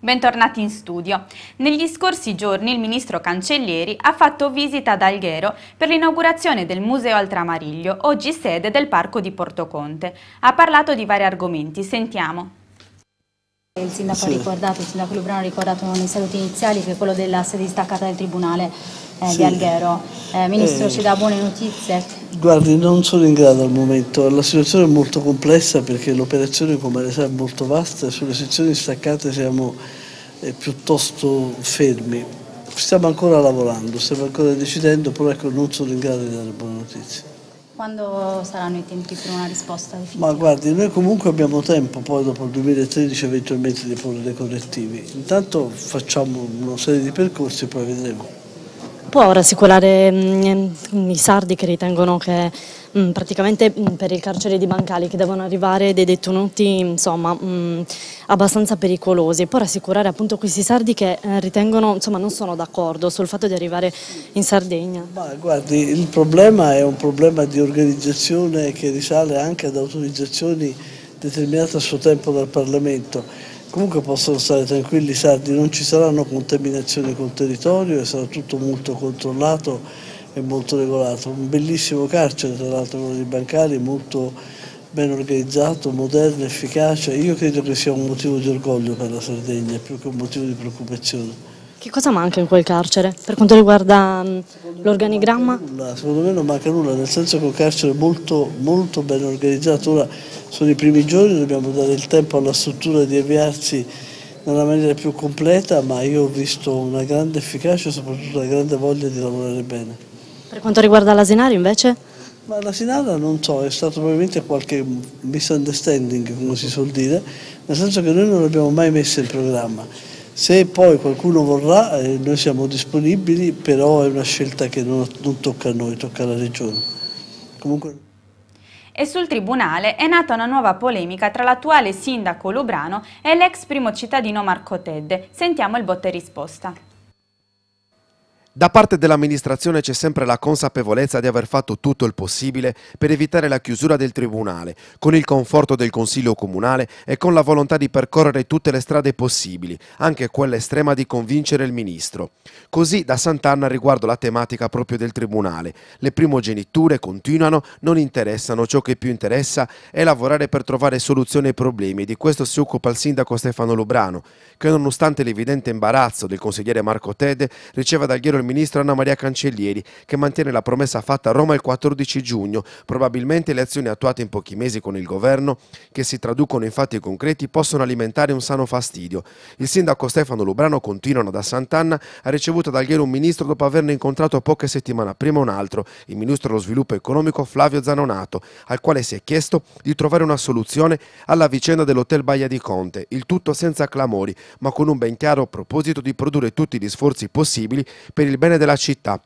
Bentornati in studio. Negli scorsi giorni il ministro Cancellieri ha fatto visita ad Alghero per l'inaugurazione del Museo Altramariglio, oggi sede del Parco di Porto Conte. Ha parlato di vari argomenti, sentiamo. Il sindaco, sì. ricordato, il sindaco Lubrano ha ricordato nei saluti iniziali che è quello della sede distaccata del Tribunale eh, sì. di Alghero. Eh, ministro, eh. ci dà buone notizie? Guardi, non sono in grado al momento, la situazione è molto complessa perché l'operazione, come lei sa, è molto vasta e sulle sezioni staccate siamo eh, piuttosto fermi. Stiamo ancora lavorando, stiamo ancora decidendo, però ecco, non sono in grado di dare buone notizie. Quando saranno i tempi per una risposta definitiva? Ma guardi, noi comunque abbiamo tempo poi dopo il 2013 eventualmente di porre dei correttivi. Intanto facciamo una serie di percorsi e poi vedremo può rassicurare mh, mm, i sardi che ritengono che mh, mm, praticamente mh, mm, per il carcere di Bancali che devono arrivare dei detenuti insomma, abbastanza pericolosi, può rassicurare appunto questi sardi che eh, ritengono, insomma non sono d'accordo sul fatto di arrivare in Sardegna? Ma guardi, il problema è un problema di organizzazione che risale anche ad autorizzazioni determinate a suo tempo dal Parlamento Comunque possono stare tranquilli i sardi, non ci saranno contaminazioni col territorio e sarà tutto molto controllato e molto regolato. Un bellissimo carcere tra l'altro quello dei bancari, molto ben organizzato, moderno, efficace. Io credo che sia un motivo di orgoglio per la Sardegna più che un motivo di preoccupazione. Che cosa manca in quel carcere per quanto riguarda l'organigramma? Secondo me non manca nulla, nel senso che un carcere molto, molto ben organizzato. Ora sono i primi giorni, dobbiamo dare il tempo alla struttura di avviarsi nella maniera più completa, ma io ho visto una grande efficacia e soprattutto una grande voglia di lavorare bene. Per quanto riguarda l'asinario invece? Ma la Sinara non so, è stato probabilmente qualche misunderstanding, come si suol dire, nel senso che noi non l'abbiamo mai messa in programma. Se poi qualcuno vorrà, eh, noi siamo disponibili, però è una scelta che non, non tocca a noi, tocca alla Regione. Comunque... E sul Tribunale è nata una nuova polemica tra l'attuale sindaco Lubrano e l'ex primo cittadino Marco Tedde. Sentiamo il botte risposta. Da parte dell'amministrazione c'è sempre la consapevolezza di aver fatto tutto il possibile per evitare la chiusura del Tribunale, con il conforto del Consiglio Comunale e con la volontà di percorrere tutte le strade possibili, anche quella estrema di convincere il Ministro. Così da Sant'Anna riguardo la tematica proprio del Tribunale. Le primogeniture continuano, non interessano, ciò che più interessa è lavorare per trovare soluzioni ai problemi di questo si occupa il Sindaco Stefano Lubrano, che nonostante l'evidente imbarazzo del consigliere Marco Tedde riceve dal Ghiero il ministro Anna Maria Cancellieri, che mantiene la promessa fatta a Roma il 14 giugno. Probabilmente le azioni attuate in pochi mesi con il governo, che si traducono in fatti concreti, possono alimentare un sano fastidio. Il sindaco Stefano Lubrano, continuano da Sant'Anna, ha ricevuto da ieri un ministro dopo averne incontrato poche settimane prima un altro, il ministro dello sviluppo economico Flavio Zanonato, al quale si è chiesto di trovare una soluzione alla vicenda dell'hotel Baia di Conte, il tutto senza clamori, ma con un ben chiaro proposito di produrre tutti gli sforzi possibili per il bene della città.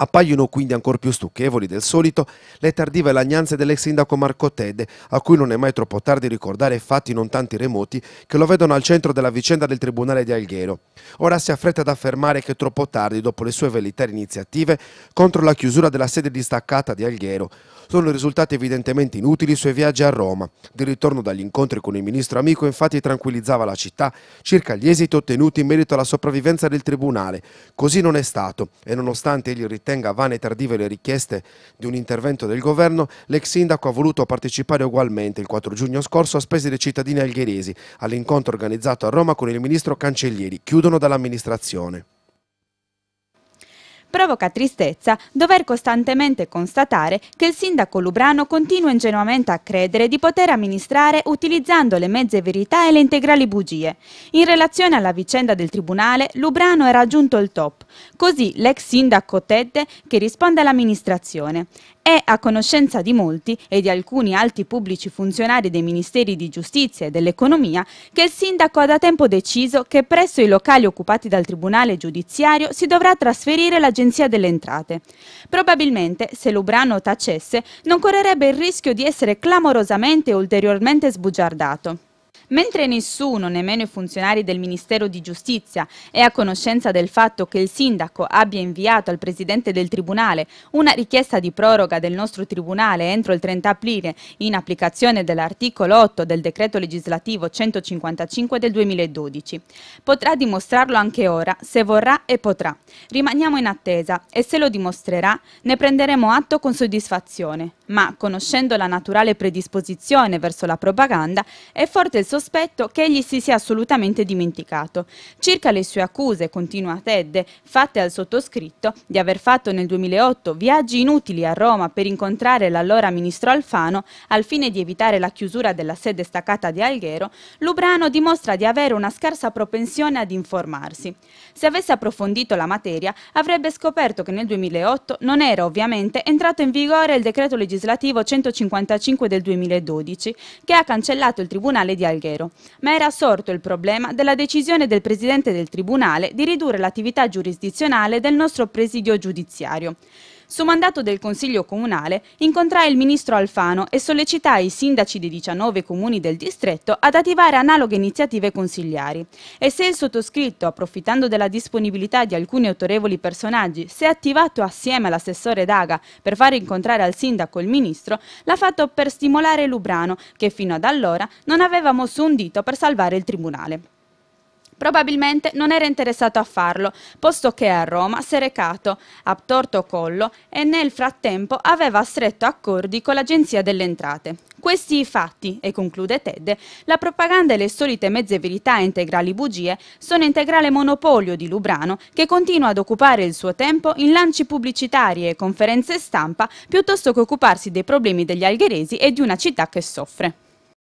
Appaiono quindi ancora più stucchevoli del solito le tardive lagnanze dell'ex sindaco Marco Tedde, a cui non è mai troppo tardi ricordare fatti non tanti remoti che lo vedono al centro della vicenda del Tribunale di Alghero. Ora si affretta ad affermare che troppo tardi, dopo le sue velitarie iniziative contro la chiusura della sede distaccata di Alghero, sono risultati evidentemente inutili i suoi viaggi a Roma. Di ritorno dagli incontri con il ministro Amico infatti tranquillizzava la città circa gli esiti ottenuti in merito alla sopravvivenza del Tribunale. Così non è stato e nonostante egli ritenga ritenga vane e tardive le richieste di un intervento del governo, l'ex sindaco ha voluto partecipare ugualmente il 4 giugno scorso a spese dei cittadini algheresi all'incontro organizzato a Roma con il ministro Cancellieri. Chiudono dall'amministrazione. Provoca tristezza dover costantemente constatare che il sindaco Lubrano continua ingenuamente a credere di poter amministrare utilizzando le mezze verità e le integrali bugie. In relazione alla vicenda del Tribunale, Lubrano era raggiunto il top. Così l'ex sindaco Tedde che risponde all'amministrazione è a conoscenza di molti e di alcuni alti pubblici funzionari dei ministeri di giustizia e dell'economia che il sindaco ha da tempo deciso che presso i locali occupati dal Tribunale giudiziario si dovrà trasferire l'Agenzia delle Entrate. Probabilmente, se Lubrano tacesse, non correrebbe il rischio di essere clamorosamente e ulteriormente sbugiardato. Mentre nessuno, nemmeno i funzionari del Ministero di Giustizia, è a conoscenza del fatto che il sindaco abbia inviato al presidente del Tribunale una richiesta di proroga del nostro Tribunale entro il 30 aprile in applicazione dell'articolo 8 del decreto legislativo 155 del 2012. Potrà dimostrarlo anche ora, se vorrà e potrà. Rimaniamo in attesa e se lo dimostrerà ne prenderemo atto con soddisfazione ma conoscendo la naturale predisposizione verso la propaganda, è forte il sospetto che egli si sia assolutamente dimenticato. Circa le sue accuse, continua Ted, fatte al sottoscritto di aver fatto nel 2008 viaggi inutili a Roma per incontrare l'allora ministro Alfano al fine di evitare la chiusura della sede staccata di Alghero, Lubrano dimostra di avere una scarsa propensione ad informarsi. Se avesse approfondito la materia, avrebbe scoperto che nel 2008 non era ovviamente entrato in vigore il decreto legislativo legislativo 155 del 2012, che ha cancellato il Tribunale di Alghero, ma era sorto il problema della decisione del Presidente del Tribunale di ridurre l'attività giurisdizionale del nostro presidio giudiziario. Su mandato del Consiglio Comunale incontrai il ministro Alfano e sollecitai i sindaci di 19 comuni del distretto ad attivare analoghe iniziative consigliari. E se il sottoscritto, approfittando della disponibilità di alcuni autorevoli personaggi, si è attivato assieme all'assessore Daga per far incontrare al sindaco il ministro, l'ha fatto per stimolare Lubrano, che fino ad allora non aveva mosso un dito per salvare il tribunale. Probabilmente non era interessato a farlo, posto che a Roma si è recato a torto collo e nel frattempo aveva stretto accordi con l'Agenzia delle Entrate. Questi i fatti, e conclude Ted, la propaganda e le solite mezze verità e integrali bugie sono integrale monopolio di Lubrano che continua ad occupare il suo tempo in lanci pubblicitari e conferenze stampa piuttosto che occuparsi dei problemi degli algheresi e di una città che soffre.